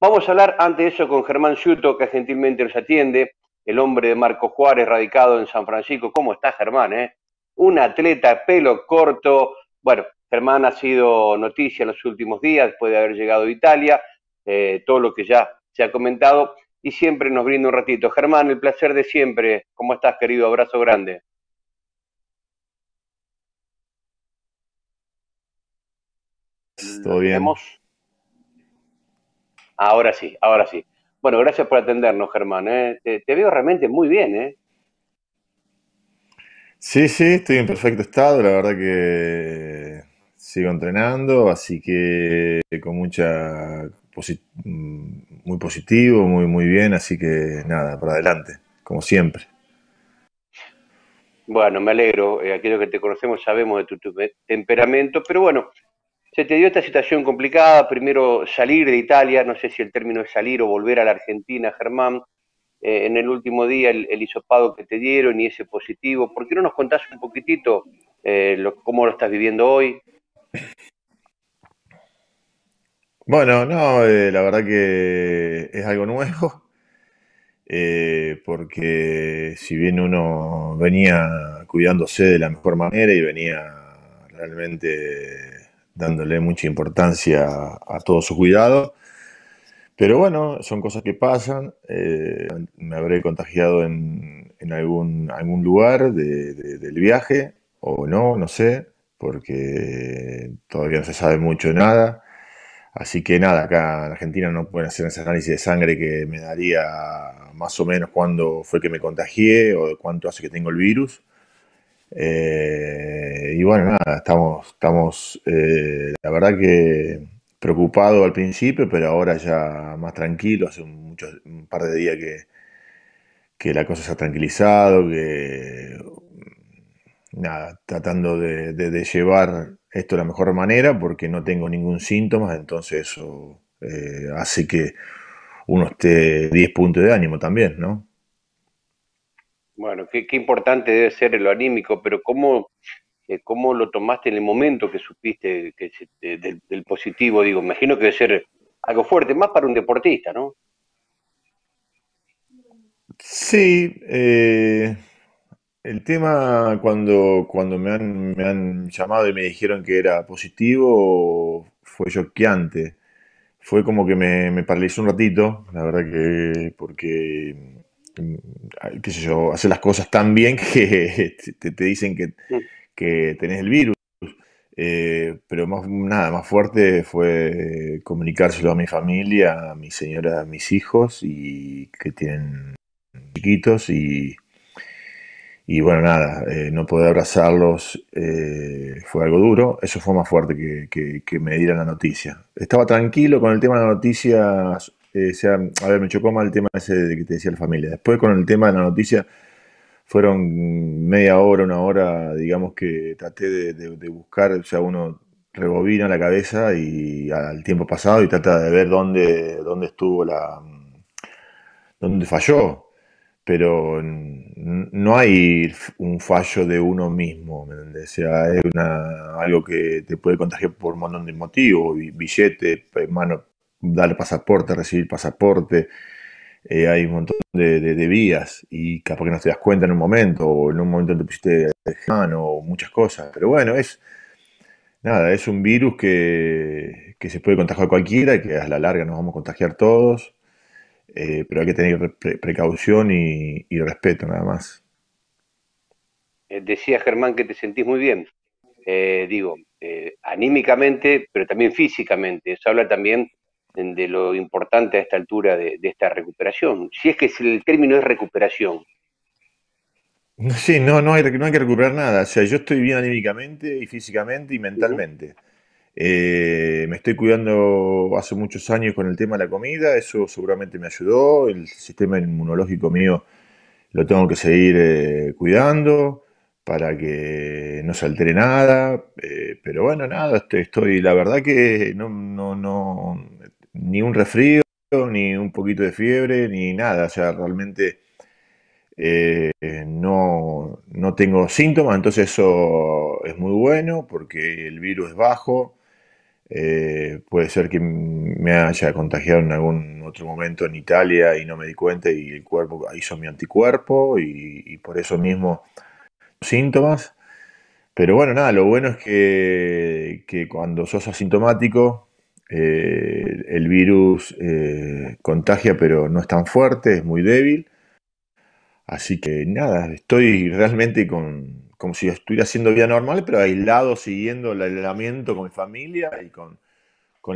Vamos a hablar antes de eso con Germán Ciuto, que gentilmente nos atiende, el hombre de Marco Juárez, radicado en San Francisco. ¿Cómo está Germán? Eh? Un atleta, pelo corto. Bueno, Germán ha sido noticia en los últimos días, después de haber llegado a Italia, eh, todo lo que ya se ha comentado, y siempre nos brinda un ratito. Germán, el placer de siempre. ¿Cómo estás, querido? Abrazo grande. Todo bien. Ahora sí, ahora sí. Bueno, gracias por atendernos, Germán. ¿eh? Te, veo realmente muy bien, ¿eh? Sí, sí, estoy en perfecto estado. La verdad que sigo entrenando, así que con mucha muy positivo, muy muy bien, así que nada, por adelante, como siempre. Bueno, me alegro. aquí eh, aquellos que te conocemos sabemos de tu eh, temperamento, pero bueno, se te dio esta situación complicada, primero salir de Italia, no sé si el término es salir o volver a la Argentina, Germán, eh, en el último día el, hisopado que te dieron y ese positivo. ¿Por qué no nos contás un poquitito eh, cómo lo estás viviendo hoy? Bueno, no, eh, la verdad que es algo nuevo, porque si bien uno venía cuidándose de la mejor manera y venía realmente dándole mucha importancia a todo su cuidado. Pero bueno, son cosas que pasan. Eh, me habré contagiado en, algún, lugar del viaje o no, no sé, porque todavía no se sabe mucho de nada. Así que nada, acá en Argentina no pueden hacer ese análisis de sangre que me daría más o menos cuándo fue que me contagié o cuánto hace que tengo el virus. Eh, y bueno, nada, estamos, estamos eh, la verdad que preocupados al principio, pero ahora ya más tranquilo, hace un, muchos, un par de días que, la cosa se ha tranquilizado, que mm, nada, tratando de, llevar esto de la mejor manera porque no tengo ningún síntoma, entonces eso eh, hace que uno esté 10 puntos de ánimo también, ¿no? Bueno, qué, importante debe ser lo anímico, pero eh, ¿cómo, lo tomaste en el momento que supiste que, del, positivo? Digo, imagino que debe ser algo fuerte, más para un deportista, ¿no? Sí, eh, el tema cuando, cuando me, han, me han llamado y me dijeron que era positivo fue choqueante. Fue como que me, me paralizó un ratito, la verdad que porque Mm, qué sé yo, hace las cosas tan bien que te, dicen que, que, tenés el virus. Eh, pero nada, más fuerte fue comunicárselo a mi familia, a mi señora, a mis hijos, y que tienen chiquitos, y, y bueno, nada, eh, no poder abrazarlos eh, fue algo duro. Eso fue más fuerte que, que, me dieran la noticia. Estaba tranquilo con el tema de las noticias o sea, a ver, me chocó mal el tema ese de que te decía la familia. Después con el tema de la noticia, fueron media hora, una hora, digamos que traté de, buscar, o sea, uno rebobina la cabeza y al tiempo pasado y trata de ver dónde, dónde estuvo la... dónde falló. Pero no hay un fallo de uno mismo, ¿me O sea, es algo que te puede contagiar por un montón de motivos, billetes mano, dar pasaporte, recibir pasaporte. Eh, hay un montón de, vías y capaz que no te das cuenta en un momento o en un momento te pusiste mano o muchas cosas. Pero bueno, es nada, es un virus que, se puede contagiar cualquiera y que a la larga nos vamos a contagiar todos. Eh, pero hay que tener precaución y, respeto nada más. Eh, decía Germán que te sentís muy bien, digo, anímicamente, pero también físicamente. Eso habla también de lo importante a esta altura de, esta recuperación. Si es que el término es recuperación. Sí, no, no hay, no hay que recuperar nada. O sea, yo estoy bien anímicamente y físicamente y mentalmente. Eh, me estoy cuidando hace muchos años con el tema de la comida, eso seguramente me ayudó. El sistema inmunológico mío lo tengo que seguir eh, cuidando para que no se altere nada. Eh, pero bueno, nada, estoy, la verdad que no, no, no, ni un resfrío, ni un poquito de fiebre, ni nada. O sea, realmente eh, no, tengo síntomas, entonces eso es muy bueno porque el virus es bajo. Eh, puede ser que me haya contagiado en algún otro momento en Italia y no me di cuenta y el cuerpo hizo mi anticuerpo y, por eso mismo síntomas. Pero bueno, nada, lo bueno es que, que cuando sos asintomático eh, el virus eh, contagia pero no es tan fuerte, es muy débil. Así que nada, estoy realmente como si estuviera haciendo vida normal, pero aislado, siguiendo el aislamiento con mi familia y con,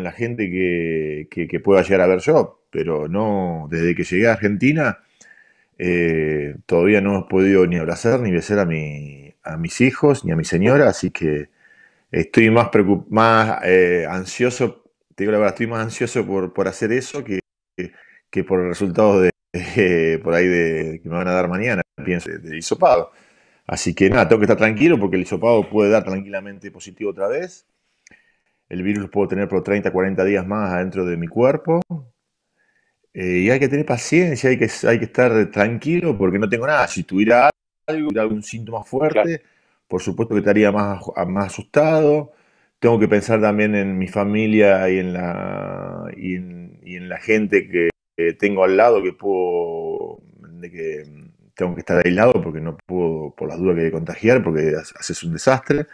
la gente que, pueda llegar a ver yo. Pero no, desde que llegué a Argentina, eh, todavía no he podido ni abrazar ni besar a, mi, a mis hijos ni a mi señora, así que estoy más, más ansioso digo la verdad, estoy más ansioso por, por hacer eso que, que, por los resultados de, eh, por ahí de, que me van a dar mañana, pienso, de, Así que nada, tengo que estar tranquilo porque el hisopado puede dar tranquilamente positivo otra vez. El virus puedo tener por 30, 40 días más adentro de mi cuerpo. Eh, y hay que tener paciencia, hay que, hay que estar tranquilo porque no tengo nada. Si tuviera algo, algún síntoma fuerte, por supuesto que estaría más, más asustado tengo que pensar también en mi familia y en la, y la gente que, tengo al lado, que puedo, que tengo que estar aislado porque no puedo, por las dudas que hay contagiar, porque haces un desastre.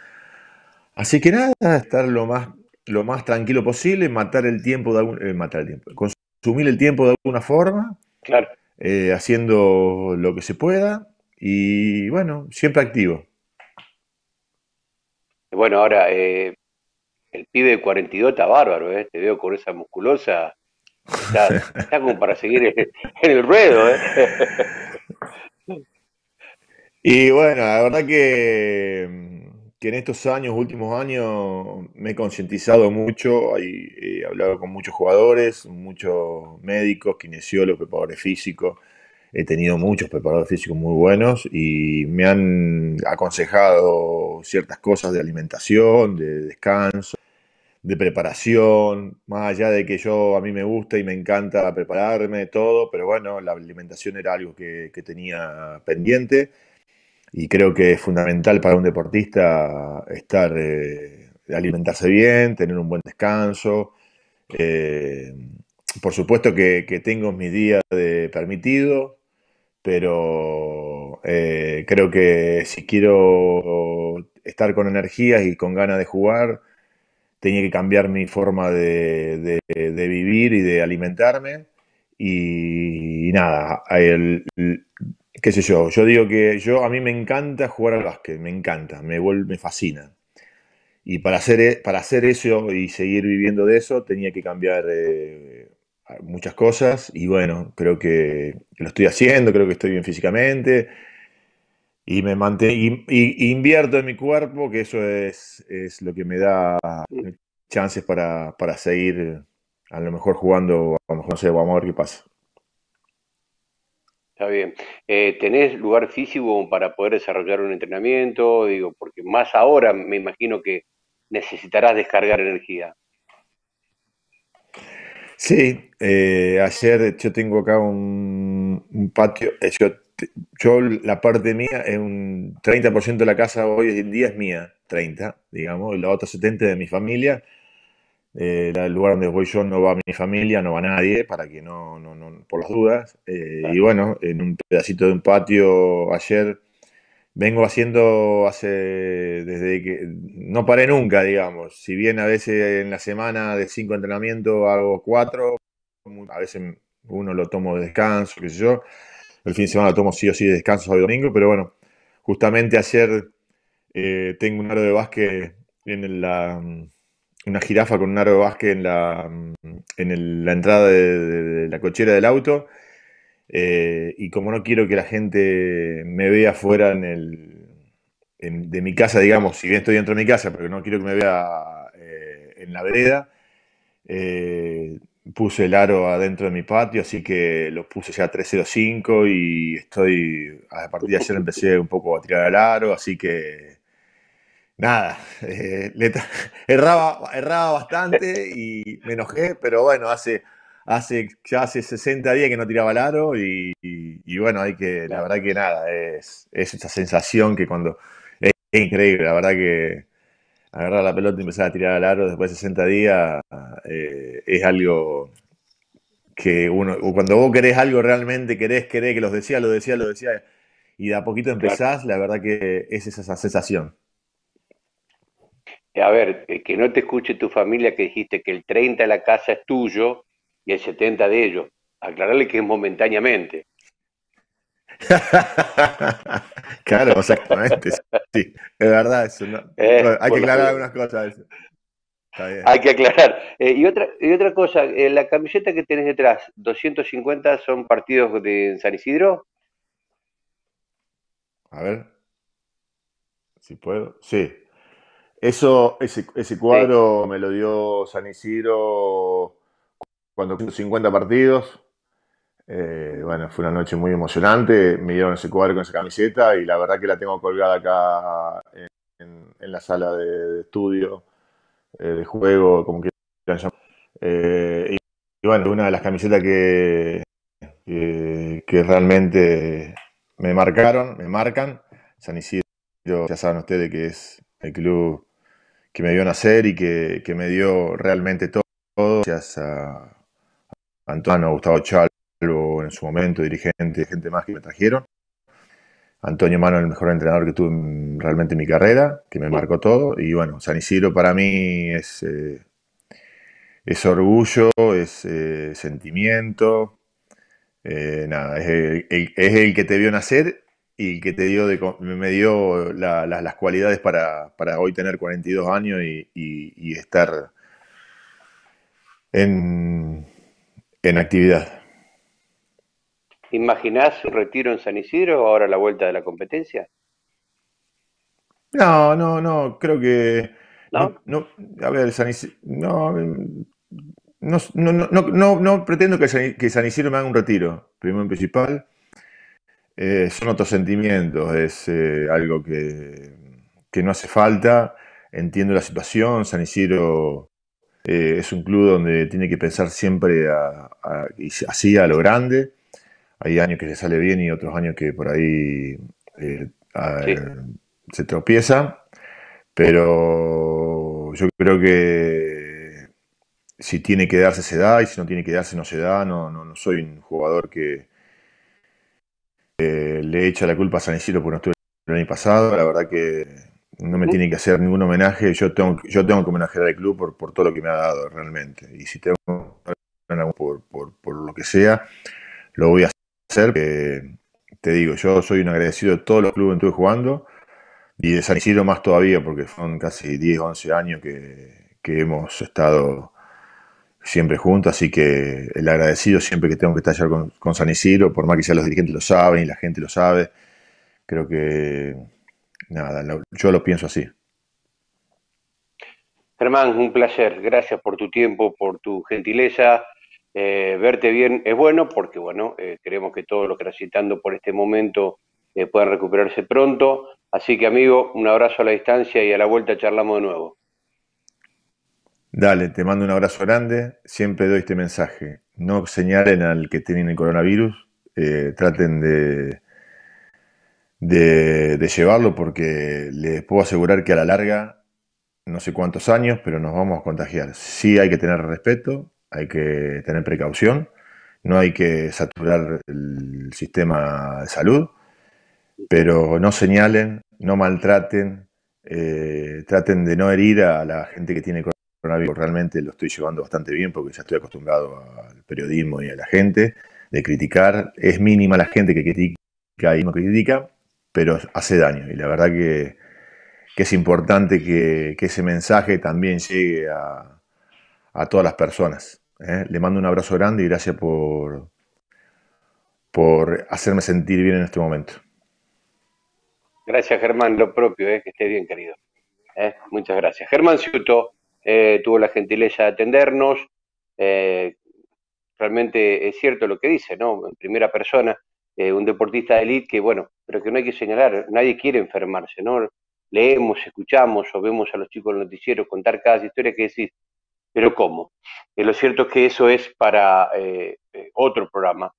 Así que nada, estar lo más, lo más tranquilo posible, matar el tiempo de eh, matar tiempo, consumir el tiempo de alguna forma, claro. Eh, haciendo lo que se pueda y bueno, siempre activo. Bueno, ahora eh, el pibe de 42 está bárbaro, ¿eh? te veo con esa musculosa. Está, como para seguir en, el ruedo. ¿eh? Y bueno, la verdad que, en estos años, últimos años, me he concientizado mucho. he hablado con muchos jugadores, muchos médicos, kinesiólogos, preparadores físicos. He tenido muchos preparadores físicos muy buenos y me han aconsejado ciertas cosas de alimentación, de descanso, de preparación, más allá de que yo a mí me gusta y me encanta prepararme, todo, pero bueno, la alimentación era algo que, tenía pendiente y creo que es fundamental para un deportista estar, eh, alimentarse bien, tener un buen descanso. Eh, por supuesto que, tengo mi día de permitido, pero eh, creo que si quiero estar con energía y con ganas de jugar, tenía que cambiar mi forma de, de, vivir y de alimentarme. Y, nada, el, qué sé yo, yo digo que yo a mí me encanta jugar al básquet, me encanta, me, me fascina. Y para hacer, e, para hacer eso y seguir viviendo de eso tenía que cambiar eh, muchas cosas y bueno, creo que lo estoy haciendo, creo que estoy bien físicamente, y me mantengo, y, invierto en mi cuerpo, que eso es, es lo que me da chances para, seguir a lo mejor jugando, a lo mejor no sé, vamos a ver qué pasa. Está bien. Eh, ¿Tenés lugar físico para poder desarrollar un entrenamiento? Digo, porque más ahora me imagino que necesitarás descargar energía. Sí, eh, ayer yo tengo acá un, patio, eh, este, yo la parte mía es un 30% de la casa hoy en día es mía, 30, digamos, y la otra 70 de mi familia. Eh, el lugar donde voy yo no va mi familia, no va nadie, para que no, no, no por las dudas. Eh, y bueno, en un pedacito de un patio ayer vengo haciendo hace desde que no paré nunca, digamos. Si bien a veces en la semana de cinco entrenamientos hago cuatro, a veces uno lo tomo de descanso, qué sé yo el fin de semana tomo sí o sí de descanso sábado domingo, pero bueno, justamente ayer eh, tengo un aro de básquet en la mm, una jirafa con un aro de básquet en la, mm, en la entrada de, la cochera del auto. Eh, y como no quiero que la gente me vea fuera en el, de mi casa, digamos, si bien estoy dentro de mi casa, pero no quiero que me vea eh, en la vereda, eh, puse el aro adentro de mi patio, así que lo puse ya a 305 y estoy, a partir de ayer empecé un poco a tirar al aro, así que nada, eh, erraba, bastante y me enojé, pero bueno, hace, hace, ya hace 60 días que no tiraba al aro y, bueno, hay que, la verdad que nada, es, es esa sensación que cuando... Es increíble, la verdad que agarrar la pelota y empezar a tirar al aro después de 60 días eh, es algo que uno, cuando vos querés algo realmente, querés, querés, que los decía, lo decía, lo decía, y de a poquito empezás, la verdad que es esa sensación. A ver, que no te escuche tu familia que dijiste que el 30 de la casa es tuyo y el 70 de ellos. Aclararle que es momentáneamente. claro, exactamente. Sí, es verdad hay que aclarar algunas cosas. Hay que aclarar. y, otra, y otra cosa, eh, la camiseta que tenés detrás, 250 son partidos de San Isidro. A ver, si puedo. Sí. Eso, ese, ese cuadro me lo dio San Isidro cuando 50 partidos eh, bueno, fue una noche muy emocionante, me dieron ese cuadro con esa camiseta y la verdad que la tengo colgada acá en, la sala de, estudio, eh, de juego, como quieran llamar. Eh, y, bueno, una de las camisetas que, que, realmente me marcaron, me marcan, San Isidro, ya saben ustedes que es el club que me dio nacer y que, que me dio realmente todo, gracias a Antonio, Gustavo Chal o en su momento dirigente, gente más que me trajeron. Antonio Mano, el mejor entrenador que tuve realmente en mi carrera, que me marcó todo. Y bueno, San Isidro para mí es, eh, es orgullo, es eh, sentimiento. Eh, es el, que te vio nacer y el que te dio me dio las cualidades para, hoy tener 42 años y, estar en, en actividad. ¿Imaginás su retiro en San Isidro ahora la vuelta de la competencia? No, no, no, creo que. ¿No? a ver, San Isidro, no, pretendo que San, que Isidro me haga un retiro, primero en principal. Eh, son otros sentimientos, es eh, algo que, no hace falta. Entiendo la situación, San Isidro eh, es un club donde tiene que pensar siempre así a lo grande hay años que se sale bien y otros años que por ahí eh, eh, se tropieza, pero yo creo que si tiene que darse se da y si no tiene que darse no se da, no, soy un jugador que eh, le echa la culpa a San Isidro por no estuve el año pasado, la verdad que no me tiene que hacer ningún homenaje, yo tengo, yo tengo que homenajear al club por, todo lo que me ha dado realmente, y si tengo por, por, por lo que sea, lo voy a hacer ser, que te digo, yo soy un agradecido de todos los clubes que estuve jugando y de San Isidro más todavía, porque son casi 10, 11 años que, hemos estado siempre juntos, así que el agradecido siempre que tengo que estar con, con San Isidro, por más que sea los dirigentes lo saben y la gente lo sabe, creo que nada, yo lo pienso así. Germán, un placer, gracias por tu tiempo, por tu gentileza. Eh, verte bien es bueno porque, bueno, creemos eh, queremos que todos los que transitando por este momento eh, puedan recuperarse pronto. Así que, amigo, un abrazo a la distancia y a la vuelta charlamos de nuevo. Dale, te mando un abrazo grande. Siempre doy este mensaje. No señalen al que tienen el coronavirus. Eh, traten de, de, de llevarlo porque les puedo asegurar que a la larga, no sé cuántos años, pero nos vamos a contagiar. Sí hay que tener respeto, hay que tener precaución, no hay que saturar el sistema de salud, pero no señalen, no maltraten, eh, traten de no herir a la gente que tiene coronavirus. Realmente lo estoy llevando bastante bien porque ya estoy acostumbrado al periodismo y a la gente de criticar. Es mínima la gente que critica y no critica, pero hace daño. Y la verdad que, es importante que ese mensaje también llegue a a todas las personas. ¿eh? Le mando un abrazo grande y gracias por, por hacerme sentir bien en este momento. Gracias Germán, lo propio, ¿eh? que esté bien querido. ¿eh? Muchas gracias. Germán Ciuto tuvo la gentileza de atendernos. realmente es cierto lo que dice, ¿no? En primera persona, un deportista de elite que, bueno, pero que no hay que señalar, nadie quiere enfermarse, ¿no? Leemos, escuchamos o vemos a los chicos del noticiero contar cada historia que decís, pero ¿cómo? Eh, lo cierto es que eso es para eh, eh, otro programa.